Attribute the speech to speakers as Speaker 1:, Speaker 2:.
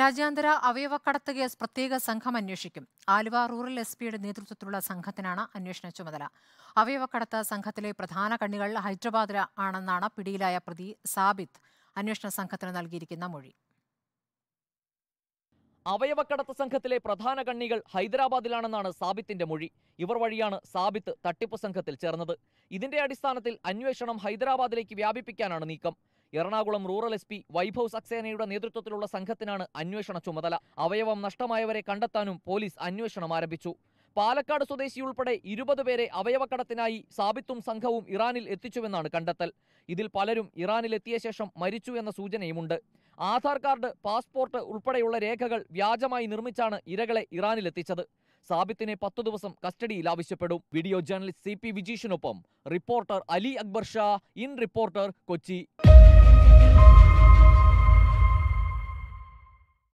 Speaker 1: രാജ്യാന്തര അവയവക്കടത്ത് കേസ് പ്രത്യേക സംഘം അന്വേഷിക്കും ആലുവ റൂറൽ എസ് പിയുടെ നേതൃത്വത്തിലുള്ള സംഘത്തിനാണ് അന്വേഷണ ചുമതല അവയവക്കടത്ത് സംഘത്തിലെ പ്രധാന കണ്ണികൾ ഹൈദരാബാദിൽ ആണെന്നാണ് പിടിയിലായ പ്രതി സാബിത്ത് അന്വേഷണ സംഘത്തിന് നൽകിയിരിക്കുന്ന മൊഴി
Speaker 2: അവയവക്കടത്ത് സംഘത്തിലെ പ്രധാന കണ്ണികൾ ഹൈദരാബാദിലാണെന്നാണ് സാബിത്തിന്റെ മൊഴി ഇവർ വഴിയാണ് സാബിത്ത് തട്ടിപ്പ് സംഘത്തിൽ ചേർന്നത് ഇതിന്റെ അടിസ്ഥാനത്തിൽ അന്വേഷണം ഹൈദരാബാദിലേക്ക് വ്യാപിപ്പിക്കാനാണ് നീക്കം Ernakulam rural S P Vaibhav സക്സേനയുടെ നേതൃത്വത്തിലുള്ള സംഘത്തിനാണ് അന്വേഷണ ചുമതല അവയവം നഷ്ടമായവരെ കണ്ടെത്താനും പോലീസ് അന്വേഷണം ആരംഭിച്ചു പാലക്കാട് സ്വദേശിയുൾപ്പെടെ ഇരുപത് പേരെ അവയവക്കടത്തിനായി സാബിത്തും സംഘവും ഇറാനിൽ എത്തിച്ചുവെന്നാണ് കണ്ടെത്തൽ ഇതിൽ പലരും ഇറാനിൽ എത്തിയ ശേഷം മരിച്ചു എന്ന സൂചനയുമുണ്ട് ആധാർ കാർഡ് പാസ്പോർട്ട് ഉൾപ്പെടെയുള്ള രേഖകൾ വ്യാജമായി നിർമ്മിച്ചാണ് ഇരകളെ ഇറാനിലെത്തിച്ചത് സാബിത്തിനെ പത്തു ദിവസം കസ്റ്റഡിയിൽ ആവശ്യപ്പെടും വീഡിയോ ജേർണലിസ്റ്റ് സി പി വിജീഷിനൊപ്പം reporter Ali Akbar Shah in reporter Kochi